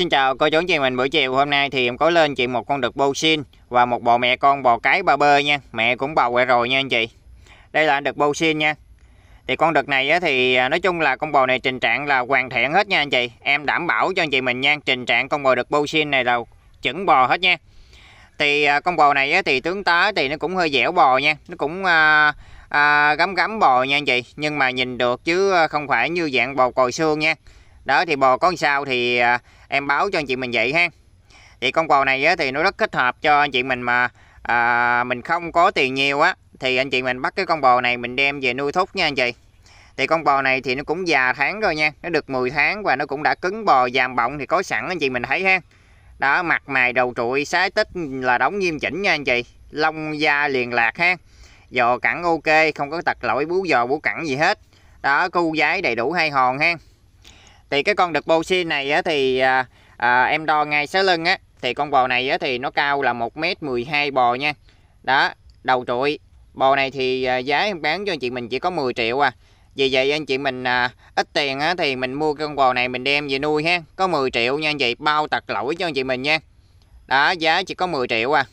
Xin chào cô chú chị mình buổi chiều hôm nay thì em có lên chị một con đực bô xin và một bò mẹ con bò cái ba bơ nha mẹ cũng bầu quẹ rồi nha anh chị đây là đực bô xin nha thì con đực này thì à, nói chung là con bò này tình trạng là hoàn thiện hết nha anh chị em đảm bảo cho anh chị mình nha tình trạng con bò đực bô xin này là chuẩn bò hết nha thì à, con bò này thì tướng tá thì nó cũng hơi dẻo bò nha nó cũng à, à, gấm gấm bò nha anh chị nhưng mà nhìn được chứ không phải như dạng bò còi xương nha đó thì bò con sao thì à, em báo cho anh chị mình vậy ha thì con bò này á, thì nó rất thích hợp cho anh chị mình mà à, mình không có tiền nhiều á thì anh chị mình bắt cái con bò này mình đem về nuôi thúc nha anh chị thì con bò này thì nó cũng già tháng rồi nha nó được 10 tháng và nó cũng đã cứng bò vàng bọng thì có sẵn anh chị mình thấy ha đó mặt mày đầu trụi sái tích là đóng nghiêm chỉnh nha anh chị lông da liền lạc ha giò cẳng ok không có tật lỗi bú giò bú cẳng gì hết đó cu giấy đầy đủ hai hòn ha thì cái con đực bô boxy này á, thì à, à, em đo ngay sáu lưng á thì con bò này á, thì nó cao là 1m12 bò nha đó đầu trụi bò này thì à, giá em bán cho anh chị mình chỉ có 10 triệu à vì vậy anh chị mình à, ít tiền á, thì mình mua con bò này mình đem về nuôi ha có 10 triệu nha anh chị bao tật lỗi cho anh chị mình nha đó giá chỉ có 10 triệu à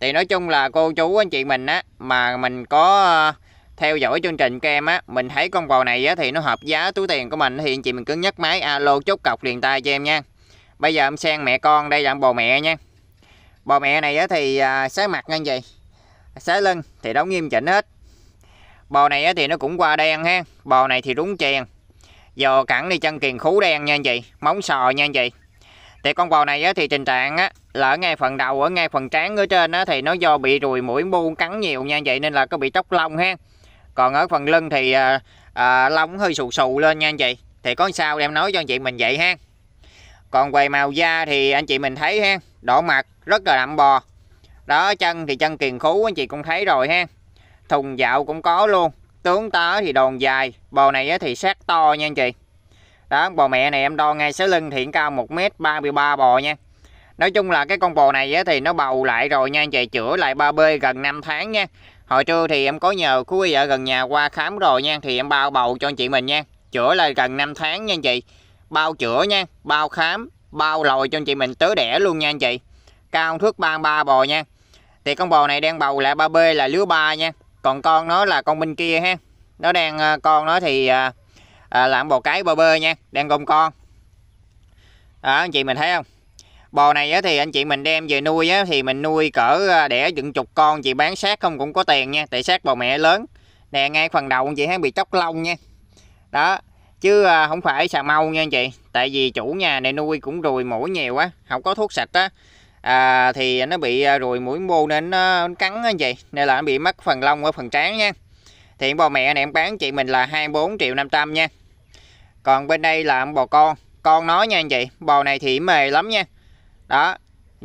thì nói chung là cô chú anh chị mình á mà mình có à, theo dõi chương trình của em á mình thấy con bò này á, thì nó hợp giá túi tiền của mình thì anh chị mình cứ nhấc máy alo chốt cọc liền tay cho em nha bây giờ em sang mẹ con đây là bò mẹ nha bò mẹ này á, thì à, xé mặt ngang vậy xé lưng thì đóng nghiêm chỉnh hết bò này á, thì nó cũng qua đen ha bò này thì rúng chèn Dò cẳng đi chân kiền khú đen nha anh chị móng sò nha anh chị thì con bò này á, thì tình trạng á, là ở ngay phần đầu ở ngay phần trán ở trên á, thì nó do bị ruồi mũi bu cắn nhiều nha anh chị nên là có bị tóc lông ha còn ở phần lưng thì à, à, lông hơi xù xù lên nha anh chị thì có sao em nói cho anh chị mình vậy ha còn về màu da thì anh chị mình thấy ha độ mặt rất là đậm bò đó chân thì chân kiền khú anh chị cũng thấy rồi ha thùng dạo cũng có luôn tướng tá thì đòn dài bò này thì sát to nha anh chị đó bò mẹ này em đo ngay số lưng thì cao 1m33 bò nha nói chung là cái con bò này thì nó bầu lại rồi nha anh chị chữa lại 3B gần 5 tháng nha hồi trưa thì em có nhờ của quý vợ gần nhà qua khám rồi nha thì em bao bầu cho anh chị mình nha chữa là gần 5 tháng nha anh chị bao chữa nha bao khám bao lòi cho anh chị mình tứ đẻ luôn nha anh chị cao thước 33 bò nha thì con bò này đang bầu lại 3B là lứa 3 nha còn con nó là con bên kia ha nó đang ờ, con nó thì à, ờ, ờ, làm bò cái 3B nha đang gom con đó anh chị mình thấy không bò này á thì anh chị mình đem về nuôi á thì mình nuôi cỡ à, đẻ dựng chục con chị bán sát không cũng có tiền nha tại sát bò mẹ lớn nè ngay phần đầu chị thấy bị chóc lông nha đó chứ à, không phải xà mau nha anh chị tại vì chủ nhà này nuôi cũng rùi mũi nhiều quá không có thuốc sạch á à, thì nó bị à, rùi mũi mô nên nó cắn anh chị nên là nó bị mất phần lông ở phần trán nha thì bò mẹ này em bán chị mình là 24 triệu 500 nha còn bên đây là bò con con nó nha anh chị bò này thì mề lắm nha đó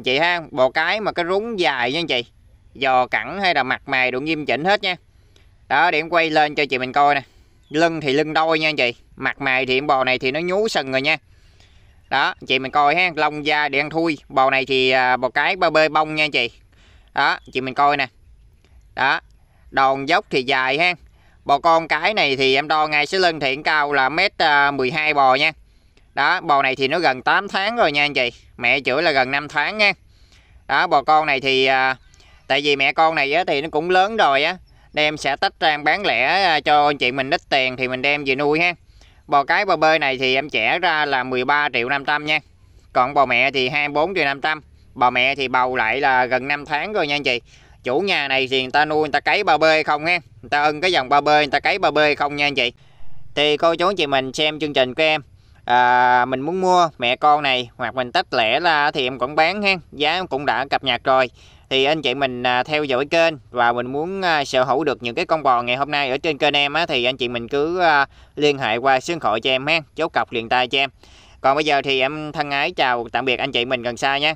chị ha bộ cái mà cái rúng dài nha anh chị giò cẳng hay là mặt mày đủ nghiêm chỉnh hết nha đó điểm quay lên cho chị mình coi nè lưng thì lưng đôi nha anh chị mặt mày thì bò này thì nó nhú sừng rồi nha đó chị mình coi ha lông da đen thui bò này thì à, bò cái ba bê bông nha anh chị đó chị mình coi nè đó đòn dốc thì dài ha bò con cái này thì em đo ngay số lưng thiện cao là mét 12 à, bò nha đó bò này thì nó gần 8 tháng rồi nha anh chị mẹ chửi là gần 5 tháng nha đó bò con này thì à, tại vì mẹ con này á, thì nó cũng lớn rồi á đem sẽ tách trang bán lẻ à, cho anh chị mình ít tiền thì mình đem về nuôi ha bò cái bò bơi này thì em trẻ ra là 13 triệu 500 nha còn bò mẹ thì 24 triệu 500 bò mẹ thì bầu lại là gần 5 tháng rồi nha anh chị chủ nhà này thì người ta nuôi người ta cấy bò bơi không ha người ta ưng cái dòng bò bơi người ta cấy bò bơi không nha anh chị thì cô chú anh chị mình xem chương trình của em à, mình muốn mua mẹ con này hoặc mình tách lẻ ra thì em cũng bán ha giá cũng đã cập nhật rồi thì anh chị mình à, theo dõi kênh và mình muốn à, sở hữu được những cái con bò ngày hôm nay ở trên kênh em á, thì anh chị mình cứ à, liên hệ qua số điện cho em ha chốt cọc liền tay cho em còn bây giờ thì em thân ái chào tạm biệt anh chị mình gần xa nhé